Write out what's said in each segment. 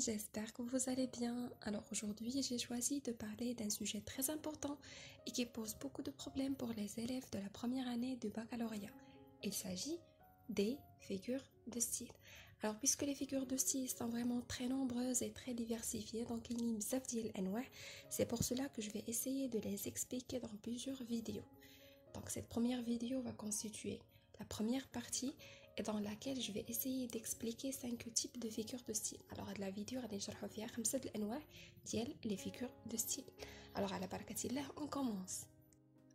j'espère que vous allez bien. Alors aujourd'hui, j'ai choisi de parler d'un sujet très important et qui pose beaucoup de problèmes pour les élèves de la première année du baccalauréat. Il s'agit des figures de style. Alors puisque les figures de style sont vraiment très nombreuses et très diversifiées, donc il y a c'est pour cela que je vais essayer de les expliquer dans plusieurs vidéos. Donc cette première vidéo va constituer la première partie et dans laquelle je vais essayer d'expliquer 5 types de figures de style. Alors, la vidéo, je vais vous 5 les figures de style. Alors, à la barakatillah, on commence.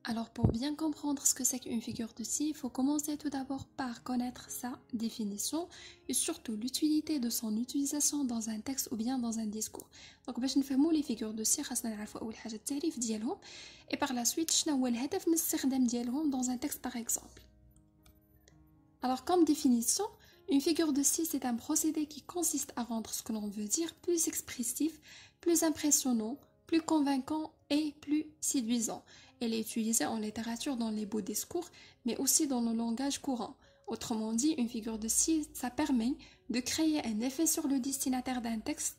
Alors, pour bien comprendre ce que c'est qu'une figure de style, il faut commencer tout d'abord par connaître sa définition et surtout l'utilité de son utilisation dans un texte ou bien dans un discours. Donc, je باش نفهموا les figures de style, et par la suite شنو هو الهدف من de ديالهم dans un texte par exemple. Alors comme définition, une figure de style, c'est un procédé qui consiste à rendre ce que l'on veut dire plus expressif, plus impressionnant, plus convaincant et plus séduisant. Elle est utilisée en littérature dans les beaux discours, mais aussi dans le langage courant. Autrement dit, une figure de style, ça permet de créer un effet sur le destinataire d'un texte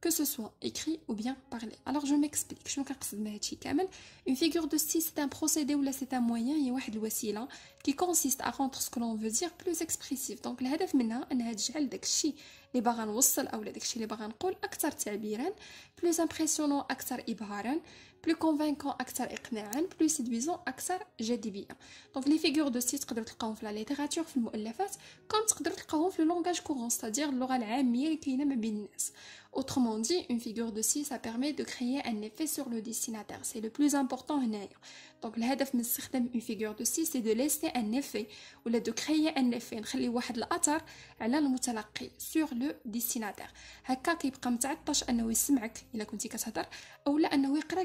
que ce soit écrit ou bien parlé. Alors je m'explique. شنو كنقصد بهادشي كامل Une figure de style c'est un procédé ou là c'est un moyen هي واحد الوسيله qui consiste à rendre ce que l'on veut dire plus expressif. Donc الهدف منها انها تجعل داكشي اللي باغا نوصل اولا داكشي اللي باغا نقول اكثر تعبيرا plus impressionnant اكثر ابهارا plus convaincant اكثر اقناعا, plus séduisant اكثر جاذبيه. donc les figures de style تقدر تلقاهم في la littérature في المؤلفات comme تقدر تلقاهم في le langage courant c'est-à-dire اللغة العاميه اللي كاينه ما بين الناس Autrement dit, une figure de style, ça permet de créer un effet sur le destinataire. C'est le plus important. Donc, le هدف من استخدام une figure de style, c'est de laisser un effet ou de créer un effet. نخلي واحد الاثر على المتلقي sur le destinataire. هكا كيبقى متعطش انه يسمعك إلا كنتي كتهضر اولا انه أنه يقرا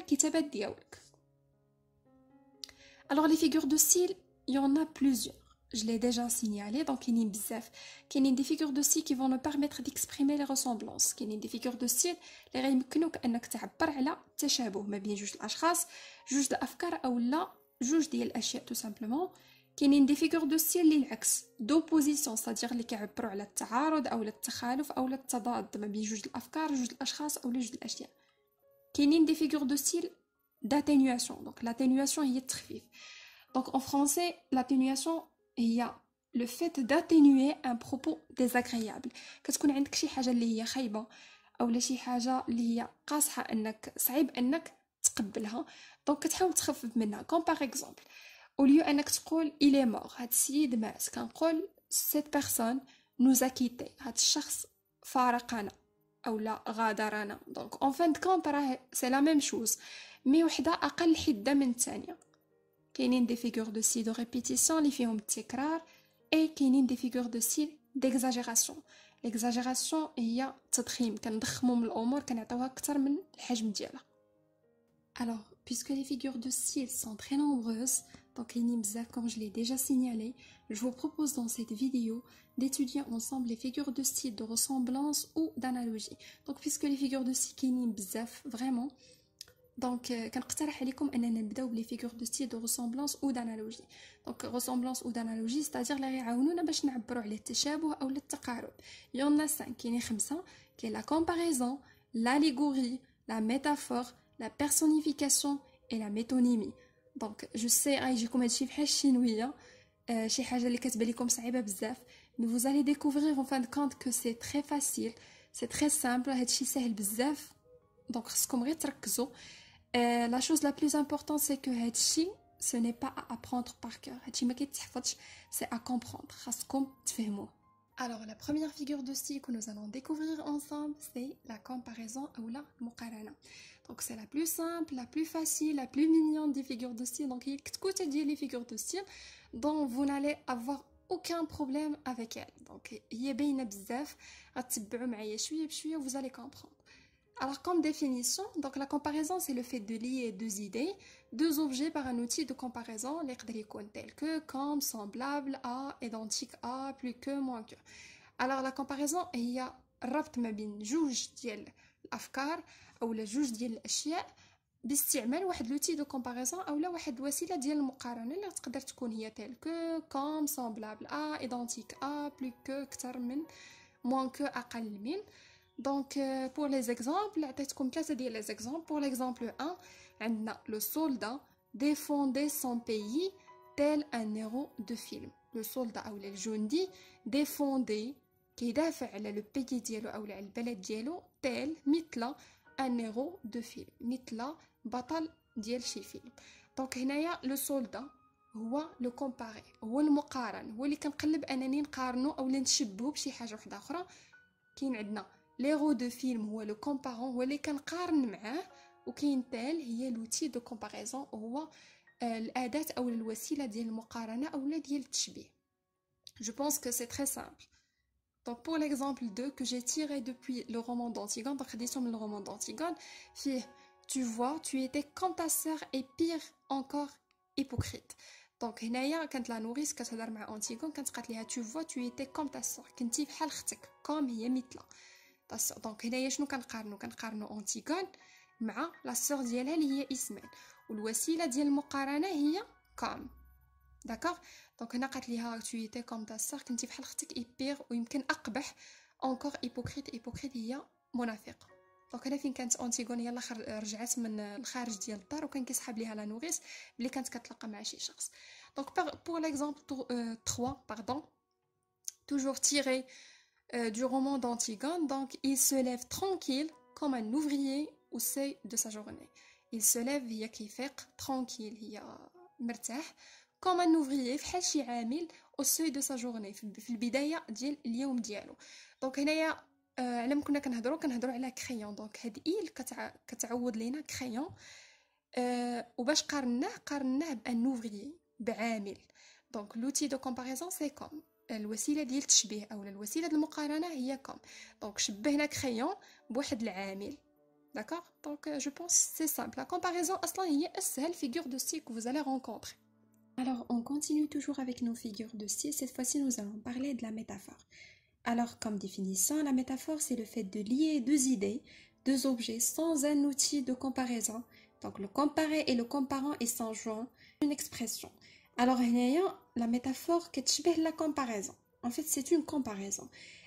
alors les figures de cils, il y en a plusieurs. je l'ai déjà signalé, donc il y a des figures de style qui vont nous permettre d'exprimer les ressemblances. Il y a des figures de style qui vont nous تعبر على التشابه ما بين جوج الاشخاص جوج الافكار او لا جوج ديال tout simplement كاينين دي فيغور دو à dire العكس دوبوزيسيون ou كيعبروا على التعارض او التخالف او التضاد ما بين جوج جوج جوج qu'elles n'ont des figures de style d'atténuation. Donc l'atténuation, il est très Donc en français, l'atténuation, il y a le fait d'atténuer un propos désagréable. Quand tu as quelque chose qui est chiant, ou une chose qui est quasque, que c'est dur à accepter. Donc, ça va être très faible. Comme par exemple, au lieu de dire qu'il est mort, on dit qu'on dit cette personne nous a quitté. Cette personne est parti ou la gaderana. donc en fin de compte c'est la même chose mais une وحده اقل حده من الثانيه كاينين des figures de style de répétition اللي فيهم tikrar, et كاينين des figures de style d'exagération l'exagération هي التضخيم كنضخمو من الامور كنعطيوها اكثر من l'hajm ديالها alors puisque les figures de style sont très nombreuses donc a بزاف comme je l'ai déjà signalé je vous propose dans cette vidéo d'étudier ensemble les figures de style, de ressemblance ou d'analogie. Donc, puisque les figures de style sont vraiment, donc, euh, les figures de style, de ressemblance ou d'analogie. Donc, ressemblance ou d'analogie, c'est-à-dire Il y en a cinq, qui est la comparaison, l'allégorie, la métaphore, la personnification et la métonymie. Donc, je sais, hein, j'ai hein. euh, comme شي فحال الشينويه شي حاجه اللي كتبان لكم صعيبه بزاف vous allez découvrir en fin de compte que c'est très facile c'est très simple donc سهل donc la La vous plus plus importante, que que ce n'est pas à apprendre par cœur c'est à comprendre Alors la première figure de style que nous allons découvrir ensemble, c'est la comparaison ou la muqarana. Donc c'est la plus simple, la plus facile, la plus mignonne des figures de style. Donc il y a les figures de style dont vous n'allez avoir aucun problème avec elle. Donc, vous allez comprendre. Alors, comme définition, donc la comparaison, c'est le fait de lier deux idées, deux objets par un outil de comparaison, tel que, comme, semblable, à, identique à, plus que, moins que. Alors, la comparaison, il y a raft ma juge diel afkar ou le juge diel shi'a de comparaison comme, semblable à, identique à, plus que, moins que, Donc euh, pour les exemples, je vais vous les exemples. Pour l'exemple 1, le soldat défendait son pays tel un héros de film. Le soldat, ou la légende, défendait le pays tel, un héros de film. بطل ديال شي فيلم دونك هنايا لو سولدا هو لو كومباري هو المقارن هو اللي كنقلب انني نقارنو اولا نشبهو بشي حاجه وحده اخرى كاين عندنا لي ليغو دو فيلم هو لو كومبارون هو اللي كنقارن معاه وكاين تال هي لوتي دو كومباريزون هو الاداه او الوسيله ديال المقارنه اولا ديال التشبيه جو بونس كو سي تري سامبل Donc pour l'exemple 2 que j'ai tiré depuis le roman d'Antigone, donc le roman d'Antigone, tu vois, tu étais comme ta sœur et pire encore hypocrite. دونك هنايا كانت لا نوريس كتهضر مع اونتيغون كانت قالت ليها تو فوا تو ايتي كوم تا سور كنتي بحال اختك كوم هي مثلها تا سور دونك هنايا شنو كنقارنو كنقارنو اونتيغون مع لا سور ديالها اللي هي اسمين والوسيله ديال المقارنه هي كوم داكوغ دونك هنا قالت ليها تو ايتي كوم تا سور كنتي بحال اختك اي بير ويمكن اقبح اونكور ايبوكريت ايبوكريت هي منافقه دونك انا فين كانت اونتيغوني يلا رجعت من الخارج ديال الدار وكان كيسحب ليها لا نوغيس ملي كانت كتلقى مع شي شخص دونك بور ليكزامبل 3 باردون toujours tiré euh, du roman d'Antigone. Donc, il se lève tranquille comme un ouvrier au seuil de sa journée. Il se lève, il kifek, tranquille, هي مرتاح comme un ouvrier فحال شي عامل au seuil de sa journée في البدايه ديال اليوم ديالو. Donc هنايا على ما كنا كنهضروا كنهضروا على كريون دونك هاد ايل كتع... كتعوض لينا كريون آه وباش قارناه قارناه بان اوفري بعامل دونك لوتي دو كومباريزون سي كوم الوسيله ديال التشبيه اولا الوسيله ديال المقارنه هي كوم دونك شبهنا كريون بواحد العامل D'accord دونك جو بونس سي سامبل لا كومباريزون اصلا هي اسهل فيغور دو a seule figure de style Alors, on continue toujours avec nos figures de style. Cette fois-ci, nous allons parler de la métaphore. Alors, comme définissant, la métaphore, c'est le fait de lier deux idées, deux objets, sans un outil de comparaison. Donc, le comparé et le comparant et sans joint, une expression. Alors, la métaphore, la comparaison. En fait, c'est une comparaison.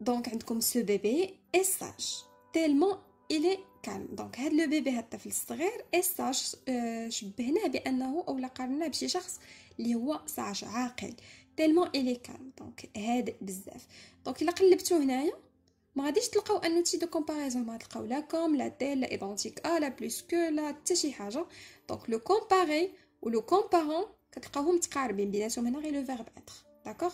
دونك عندكم سو بيبي اي ساج تيلمون الي كالم دونك هاد لو بيبي هاد الطفل الصغير اي ساج euh, شبهناه بانه او قارناه بشي شخص اللي هو ساج عاقل تيلمون الي كالم دونك هاد بزاف دونك الا قلبتو هنايا ما غاديش تلقاو ان اوتي دو كومباريزون ما تلقاو لا كوم لا تيل لا ايدونتيك ا لا بلوس كو لا حتى شي حاجه دونك لو كومباري ولو كومبارون كتلقاوهم متقاربين بيناتهم هنا غير لو فيرب اتر داكوغ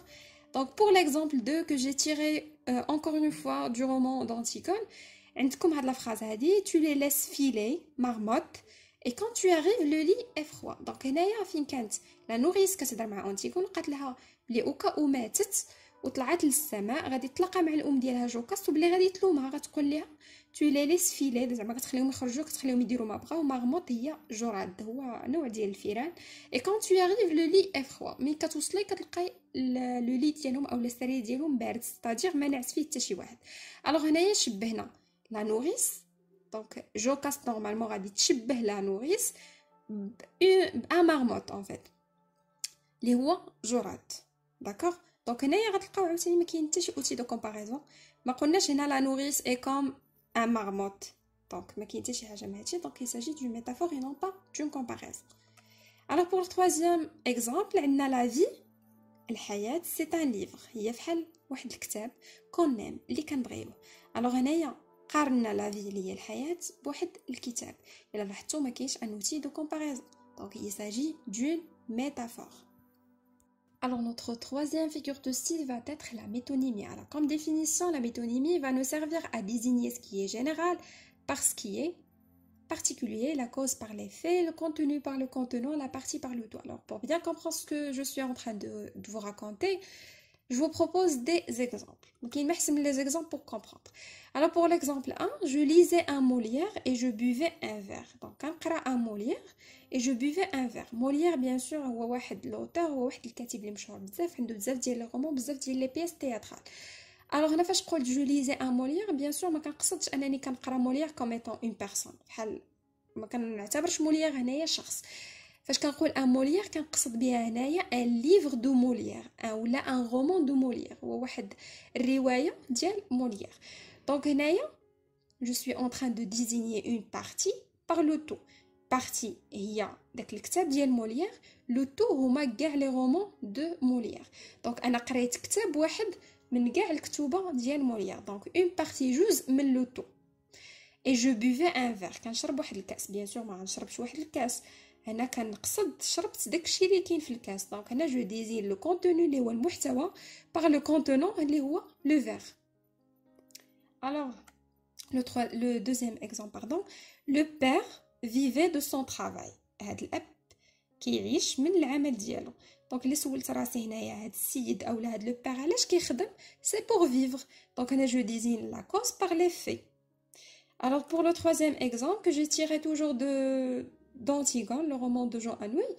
Donc, pour l'exemple 2 que j'ai tiré euh, encore une fois du roman d'Anticon, vous avez cette phrase-là. Tu les laisses filer, marmotte. et quand tu arrives, le lit est froid. Donc, il y a une la nourrice qui s'adresse à Antikon, elle a dit à elle-même, elle est morte, elle est allée au ciel, elle va se retrouver avec sa mère, et elle va lui dire, تو لي ليس فيلي زعما كتخليهم يخرجوا كتخليهم يديروا ما بغاو مغموط هي جراد هو نوع ديال الفيران اي كون تو اريف لو لي افخوا مي كتوصلي كتلقاي لو لي ديالهم اولا السرير ديالهم بارد ستادير ما نعس فيه حتى شي واحد الوغ هنايا شبهنا لا نوريس دونك جو كاست نورمالمون غادي تشبه لا نوريس بان مغموط ان فيت لي هو جراد داكوغ دونك هنايا غتلقاو عاوتاني ما كاين حتى شي اوتي دو كومباريزون ما قلناش هنا لا نوريس اي كوم un marmotte donc maquillé chez un gemmier donc il s'agit d'une métaphore et non pas d'une comparaison alors pour le troisième exemple la vie la hayat c'est un livre il est a ou un livre connu le canbrio alors y a la vie la vie est un livre il a besoin de un outil de comparaison donc il s'agit d'une métaphore alors notre troisième figure de style va être la métonymie. Alors comme définition, la métonymie va nous servir à désigner ce qui est général par ce qui est particulier, la cause par l'effet, le contenu par le contenant, la partie par le tout. Alors pour bien comprendre ce que je suis en train de, de vous raconter, je vous propose des exemples. Donc, il m'aime les exemples pour comprendre. Alors, pour l'exemple 1, je lisais un Molière et je buvais un verre. Donc, un un Molière et je buvais un verre. Molière, bien sûr, est l'auteur, est le pièces théâtrales. Alors, là, je dis que je lisais un Molière, bien sûr, je ne pense pas Molière comme étant une personne. Je ne considère pas Molière comme personne. فاش كنقول ان موليير كنقصد بها هنايا ان ليفر دو موليير اولا ان رومون دو موليير هو واحد الروايه ديال موليير دونك هنايا جو سوي اون تران دو ديزيني اون بارتي بار لو تو بارتي هي داك الكتاب ديال موليير لو تو هما كاع لي رومون دو موليير دونك انا قريت كتاب واحد من كاع الكتوبه ديال موليير دونك اون بارتي جوز من لو تو اي جو بوفي ان فير كنشرب واحد الكاس بيان سور ما غنشربش واحد الكاس Donc, je désigne le contenu كاين le الكاس دونك هنا جو le deuxième exemple le هو المحتوى باغ لو كونتونون اللي هو لو فيغ الوغ لو تخوا لو دوزيام اكزومبل باردون لو بير فيفي دو سون ترافاي Alors pour le troisième exemple que je toujours de, d'Antigone, le roman de jean Anouilh.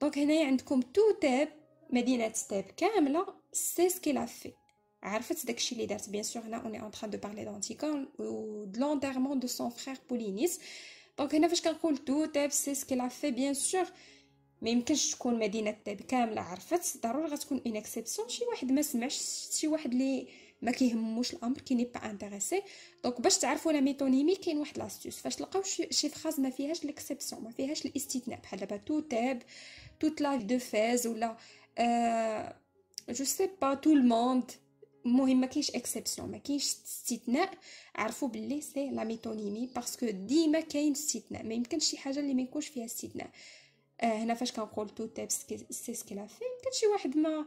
Donc, il y a un tout-temps, mais il y a un c'est ce qu'il a fait. Alors, en fait, c'est que je suis bien sûr, là, on est en train de parler d'Antigone, de l'enterrement de son frère Polynice. Donc, il y pas un tout-temps, c'est ce qu'il a fait, bien sûr. Mais même que je suis un tout-temps, il y a un tout-temps, c'est ce qu'il a fait, bien sûr. Mais qui que je suis un tout-temps, il y a un tout ما كيهموش الامر كي ني با انتريسي دونك باش تعرفوا لا ميتونيمي كاين واحد لاستوس فاش تلقاو شي فراز ما فيهاش ليكسيبسيون ما فيهاش الاستثناء بحال دابا تو تاب توت لا دو فاز ولا جو سي با تو الموند المهم ما كاينش اكسبسيون ما كاينش استثناء عرفوا باللي سي لا ميتونيمي باسكو ديما كاين استثناء ما يمكنش شي حاجه اللي ما يكونش فيها استثناء آه، هنا فاش كنقول تو تاب سي سكي لا في يمكن شي واحد ما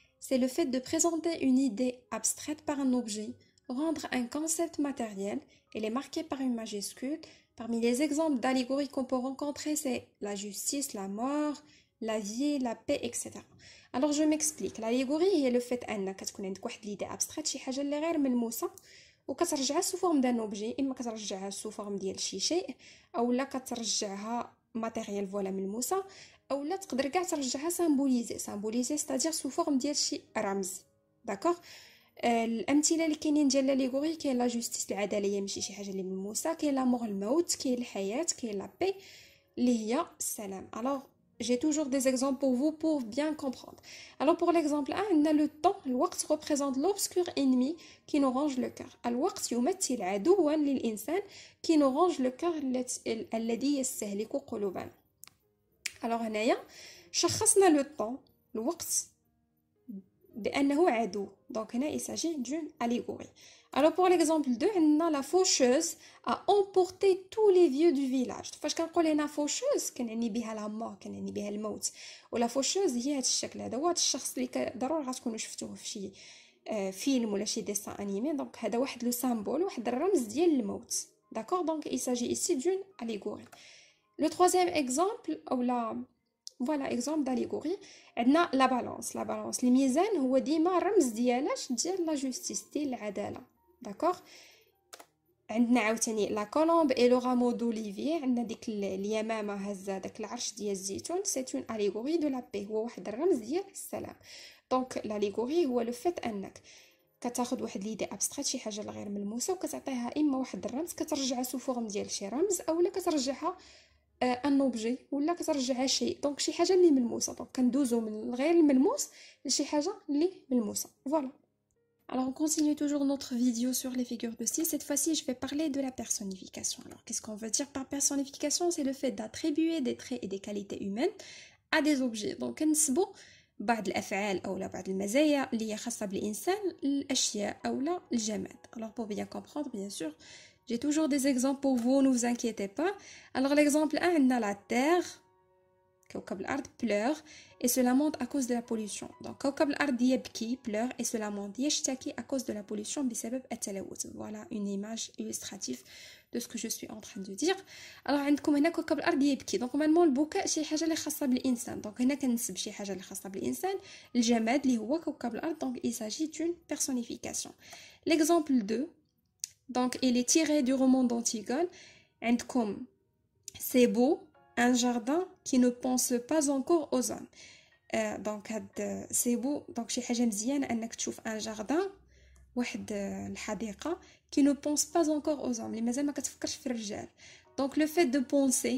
c'est le fait de présenter une idée abstraite par un objet, rendre un concept matériel. et les marquer par une majuscule. Parmi les exemples d'allégories qu'on peut rencontrer, c'est la justice, la mort, la vie, la paix, etc. Alors je m'explique. L'allégorie est le fait n تكون a une idée abstraite, شي حاجة اللي غير ملموسة qu'elle sous forme d'un objet, إما كترجعها sous forme ديال شي شيء أو ماتيريال فوالا ملموسه اولا تقدر كاع ترجعها سامبوليزي سامبوليزي ستادير سو فورم ديال شي رمز داكوغ الامثله اللي كاينين ديال لاليغوري كاين لا جوستيس هي ماشي شي حاجه اللي ملموسه كاين لامور الموت كاين الحياه كاين لا بي اللي هي السلام الوغ J'ai toujours des exemples pour vous pour bien comprendre. Alors pour l'exemple 1, on a le temps. Le waqt représente l'obscur ennemi qui nous range le cœur. Le waqt يمثل عدوا l'insan qui nous range le cœur الذي يستهلك قلوبنا. Alors هنايا شخصنا le temps, le waqt بأنه عدو. Donc هنا il s'agit d'une allégorie. Alors, pour l'exemple 2, la faucheuse a emporté tous les vieux du village. Parce qu'on connaît la faucheuse, qu'on a mis à la mort, qu'on a mis à la mort. Ou la faucheuse, il y a ce chèque-là. Euh, il y a là qui est d'abord à ce qu'on a vu dans un film ou dans un dessin animé. Donc, c'est un symbole, un rams de la mort. D'accord Donc, il s'agit ici d'une allégorie. Le troisième exemple, ou la... Voilà, exemple d'allégorie. On a la balance. La balance. Les misaines, c'est un rams de la justice, de l'adala. داكوغ عندنا عاوتاني لا كولومب اي لو غامو دوليفي عندنا ديك اليمامه هزه داك العرش ديال الزيتون سي اون اليغوري دو لابي هو واحد الرمز ديال السلام دونك لاليغوري هو لو فات انك كتاخد واحد ليدي ابستراكت شي حاجه غير ملموسه وكتعطيها اما واحد الرمز كترجعها سو فورم ديال شي رمز اولا كترجعها ان آه، اوبجي ولا كترجعها شيء دونك شي حاجه اللي ملموسه دونك كندوزو من غير الملموس لشي حاجه اللي ملموسه فوالا Alors on continue toujours notre vidéo sur les figures de style. Cette fois-ci, je vais parler de la personnification. Alors qu'est-ce qu'on veut dire par personnification C'est le fait d'attribuer des traits et des qualités humaines à des objets. Donc نسبوا بعض الافعال او بعض المزايا اللي هي خاصه بالانسان ou الجماد. Alors pour bien comprendre bien sûr, j'ai toujours des exemples pour vous, ne vous inquiétez pas. Alors l'exemple 1, on a la terre كوكب pleure et cela monte à cause de la pollution donc كوكب الأرض يبكي pleure et cela monte يشتكي à cause de la pollution بسبب التلوث voilà une image illustrative de ce que je suis en train de dire alors عندكم هنا كوكب الأرض يبكي donc normalement chose qui est اللي à بالإنسان donc هنا كنسب شي حاجة اللي خاصة بالإنسان الجماد اللي donc il s'agit d'une personnification l'exemple 2 donc il est tiré du roman d'Antigone عندكم c'est beau un jardin qui ne pense pas encore aux hommes euh, donc c'est beau donc chez de elle انك un jardin euh, qui ne pense pas encore aux hommes les donc le fait de penser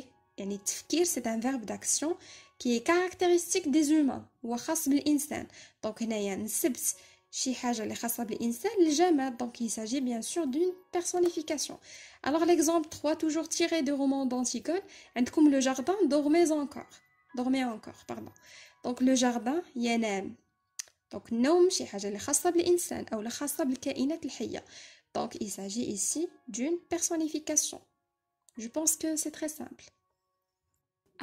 c'est un verbe d'action qui est caractéristique des humains Donc, بالانسان donc هنايا نسبت شي اللي donc il s'agit bien sûr d'une personnification alors l'exemple 3 toujours tiré de roman d'Antigone عندكم le jardin dormez encore dormez encore pardon donc le jardin ينام donc نوم donc il s'agit ici d'une personnification je pense que c'est très simple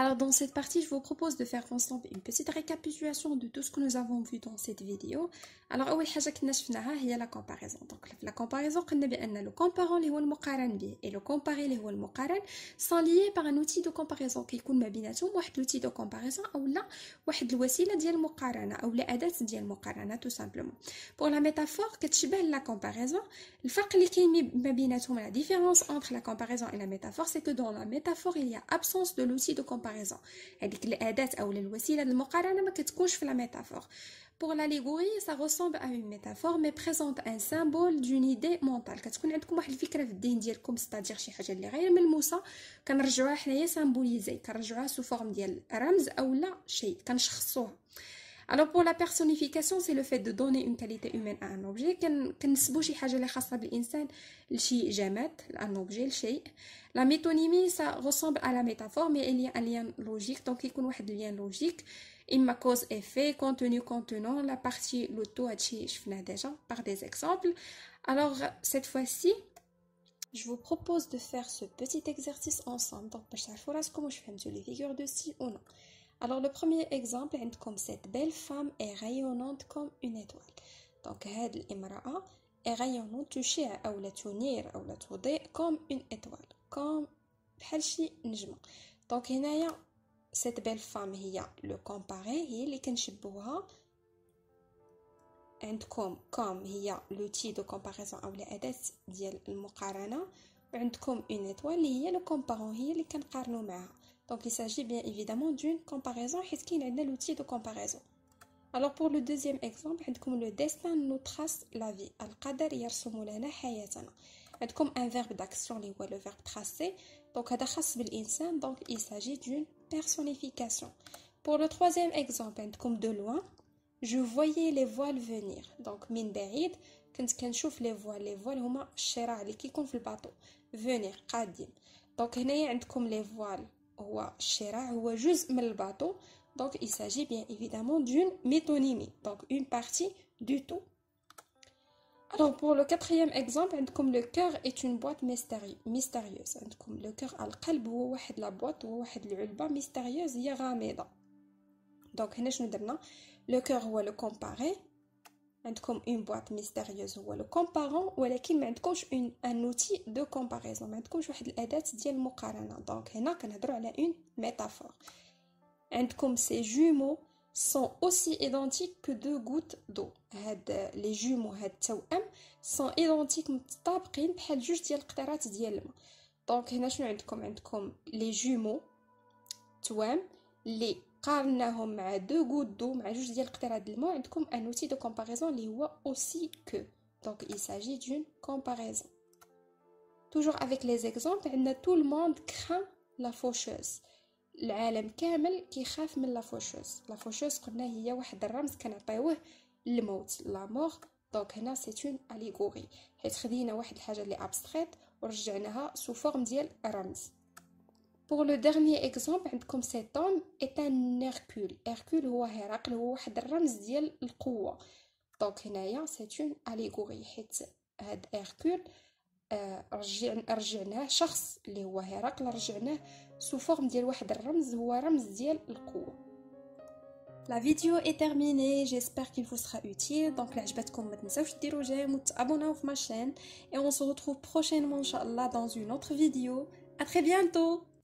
alors dans cette partie, je vous propose de faire ensemble une petite récapitulation de tout ce que nous avons vu dans cette vidéo. Alors أول nous كنا شفناها la comparaison. Donc la comparaison le comparant et le comparé اللي هو sont liés par un outil de comparaison qui ما بيناتهم un l'outil de comparaison ou là, de tout simplement. Pour la métaphore la comparaison le اللي كاين la différence entre la comparaison et la métaphore c'est que dans la métaphore il y a absence de l'outil de comparaison كومباريزون هذيك الاداه او الوسيله للمقارنه ما كتكونش في لا ميتافور Pour l'allégorie, سا غوسومب ا اون ميتافور مي بريزونت ان سامبول دون ايدي مونتال كتكون عندكم واحد الفكره في الدين ديالكم ستادير شي حاجه اللي غير ملموسه كنرجعوها حنايا سامبوليزي كنرجعوها سو فورم ديال رمز اولا شيء كنشخصوه alors pour la personnification c'est le fait de donner une qualité humaine à un objet objet la métonymie ça ressemble à la métaphore mais il y a un lien logique donc a un lien logique m'a cause effet contenu contenant la partie l'auto je déjà par des exemples alors cette fois-ci je vous propose de faire ce petit exercice ensemble donc vous تعرفوا je je fais les figures de style ou non alors, le premier exemple, comme cette belle femme est rayonnante comme une étoile. Donc, l'imra'a est rayonnante, touchée ou la tourner ou la tourner comme une étoile. Comme n'jma. Donc, il Donc, ici, cette belle femme, il y a le comparé, il y a le et comme, comme il y a l'outil de comparaison ou la de la comparaison, une étoile, il y a le comparant, il y a le donc il s'agit bien évidemment d'une comparaison, puisqu'il y a l'outil de comparaison. Alors pour le deuxième exemple, comme le destin nous trace la vie. Al-qadar yarsumu hayatana. comme un verbe d'action, le verbe tracer. Donc donc il s'agit d'une personnification. Pour le troisième exemple, comme de loin, je voyais les voiles venir. Donc min berid, كنت les voiles, les voiles هما الشراع اللي كيكون في bateau. Venir, قادم. Donc هنايا عندكم les voiles هو الشراع هو جزء من donc il s'agit bien évidemment d'une métonymie donc une partie du tout alors pour le quatrième exemple comme le cœur est une boîte mystérieuse comme le cœur القلب هو واحد la boîte هو واحد العلبة mystérieuse هي غامضة donc هنا شنو درنا le cœur هو le comparé comme une boîte mystérieuse ou le comparant ou qui un outil de comparaison Donc, عندكمش واحد une métaphore comme ces jumeaux sont aussi identiques que deux gouttes d'eau les jumeaux sont identiques donc les jumeaux قارناهم مع دو غودو دو مع جوج ديال قطرات د الماء عندكم ان اوتي دو كومباريزون اللي هو اوسي كو دونك il s'agit d'une كومباريزون توجور افيك لي زيكزامبل عندنا tout le monde لا فوشوز العالم كامل كيخاف من لا فوشوز لا فوشوز قلنا هي واحد الرمز كنعطيوه للموت لا مور دونك هنا سي اون اليغوري حيت خدينا واحد الحاجه اللي ابستريت ورجعناها سو فورم ديال رمز Pour le dernier exemple, comme cet homme est un Hercule. Hercule ou Héracle ou Hadrams Diel Koua. Donc, c'est une allégorie. Hercule, Arjuna, Chars, les Héracle, Arjuna, sous forme de Hadrams ou Hadrams Diel Koua. La vidéo est terminée, j'espère qu'elle vous sera utile. Donc, là, je vais vous montrer un j'aime vous abonnez à ma chaîne. Et on se retrouve prochainement, Inch'Allah, dans une autre vidéo. A très bientôt!